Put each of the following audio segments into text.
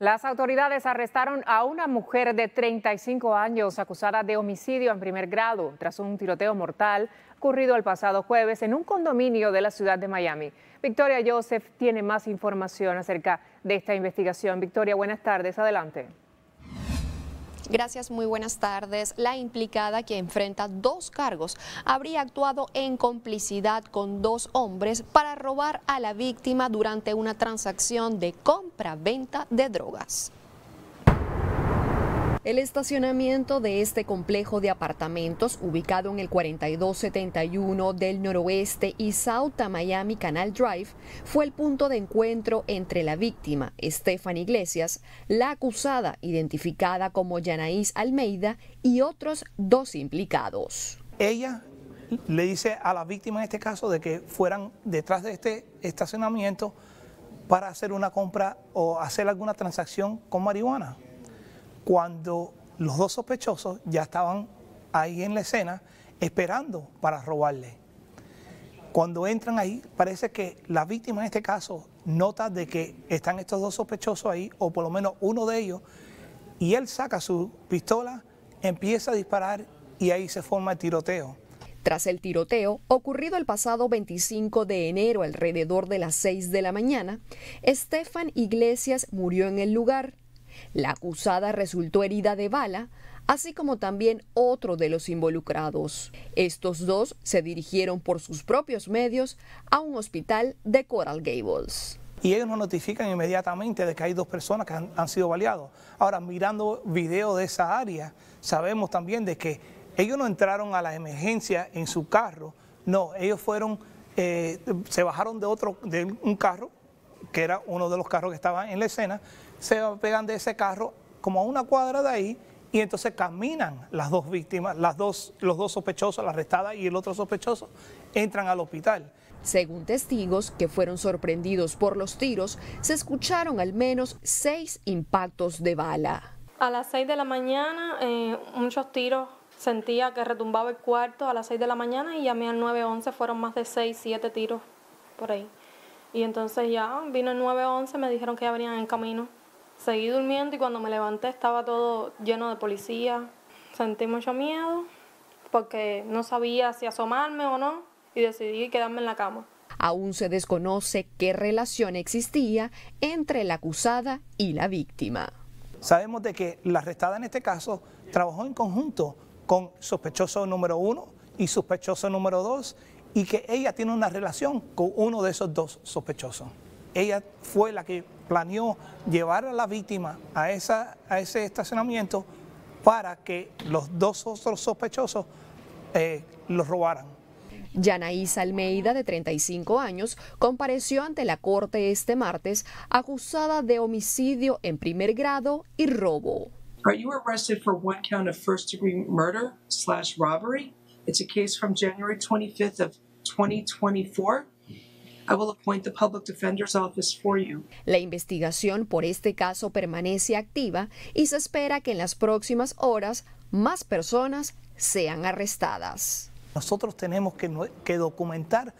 Las autoridades arrestaron a una mujer de 35 años acusada de homicidio en primer grado tras un tiroteo mortal ocurrido el pasado jueves en un condominio de la ciudad de Miami. Victoria Joseph tiene más información acerca de esta investigación. Victoria, buenas tardes, adelante. Gracias, muy buenas tardes. La implicada que enfrenta dos cargos habría actuado en complicidad con dos hombres para robar a la víctima durante una transacción de compra-venta de drogas. El estacionamiento de este complejo de apartamentos, ubicado en el 4271 del noroeste y Sauta Miami Canal Drive, fue el punto de encuentro entre la víctima, Stephanie Iglesias, la acusada, identificada como Yanaís Almeida, y otros dos implicados. Ella le dice a la víctima en este caso de que fueran detrás de este estacionamiento para hacer una compra o hacer alguna transacción con marihuana cuando los dos sospechosos ya estaban ahí en la escena esperando para robarle. Cuando entran ahí, parece que la víctima en este caso nota de que están estos dos sospechosos ahí, o por lo menos uno de ellos, y él saca su pistola, empieza a disparar y ahí se forma el tiroteo. Tras el tiroteo, ocurrido el pasado 25 de enero alrededor de las 6 de la mañana, Estefan Iglesias murió en el lugar la acusada resultó herida de bala, así como también otro de los involucrados. Estos dos se dirigieron por sus propios medios a un hospital de Coral Gables. Y ellos nos notifican inmediatamente de que hay dos personas que han, sido baleados. Ahora, mirando video de esa área, sabemos también de que ellos no entraron a la emergencia en su carro, no, ellos fueron, eh, se bajaron de otro, de un carro que era uno de los carros que estaban en la escena, se pegan de ese carro como a una cuadra de ahí y entonces caminan las dos víctimas, las dos, los dos sospechosos, la arrestada y el otro sospechoso, entran al hospital. Según testigos que fueron sorprendidos por los tiros, se escucharon al menos seis impactos de bala. A las seis de la mañana, eh, muchos tiros sentía que retumbaba el cuarto a las seis de la mañana y llamé al 911, fueron más de 6, siete tiros por ahí. Y entonces ya vino el 911, me dijeron que ya venían en camino. Seguí durmiendo y cuando me levanté estaba todo lleno de policía. Sentí mucho miedo porque no sabía si asomarme o no y decidí quedarme en la cama. Aún se desconoce qué relación existía entre la acusada y la víctima. Sabemos de que la arrestada en este caso trabajó en conjunto con sospechoso número uno y sospechoso número dos y que ella tiene una relación con uno de esos dos sospechosos. Ella fue la que planeó llevar a la víctima a, esa, ese estacionamiento para que los dos otros sospechosos eh, los robaran. Yanaísa Almeida, de 35 años, compareció ante la corte este martes acusada de homicidio en primer grado y robo. Are It's a case from January 25th of 2024. I will appoint the public defender's office for you. La investigación por este caso permanece activa y se espera que en las próximas horas más personas sean arrestadas. Nosotros tenemos que, que documentar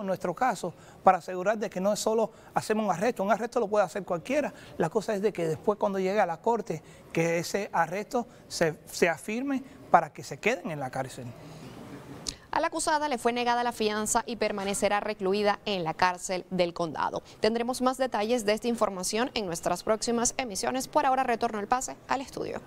en nuestro caso, para asegurar de que no es solo hacemos un arresto, un arresto lo puede hacer cualquiera, la cosa es de que después cuando llegue a la corte, que ese arresto se, se afirme para que se queden en la cárcel. A la acusada le fue negada la fianza y permanecerá recluida en la cárcel del condado. Tendremos más detalles de esta información en nuestras próximas emisiones. Por ahora retorno el pase al estudio.